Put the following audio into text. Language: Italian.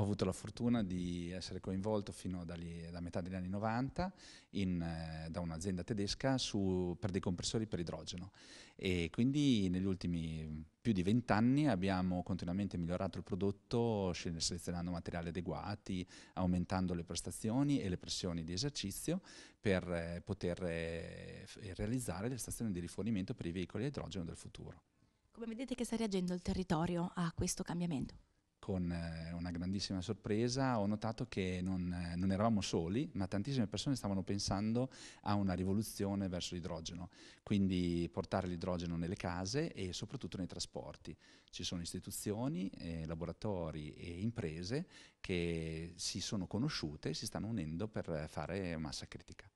Ho avuto la fortuna di essere coinvolto fino alla metà degli anni 90 in, eh, da un'azienda tedesca su, per dei compressori per idrogeno e quindi negli ultimi più di vent'anni abbiamo continuamente migliorato il prodotto selezionando materiali adeguati, aumentando le prestazioni e le pressioni di esercizio per eh, poter eh, realizzare le stazioni di rifornimento per i veicoli a idrogeno del futuro. Come vedete che sta reagendo il territorio a questo cambiamento? con eh, una grandissima sorpresa ho notato che non, eh, non, eravamo soli, ma tantissime persone stavano pensando a una rivoluzione verso l'idrogeno, quindi portare l'idrogeno nelle case e soprattutto nei trasporti. Ci sono istituzioni, eh, laboratori e imprese che si sono conosciute e si stanno unendo per fare massa critica.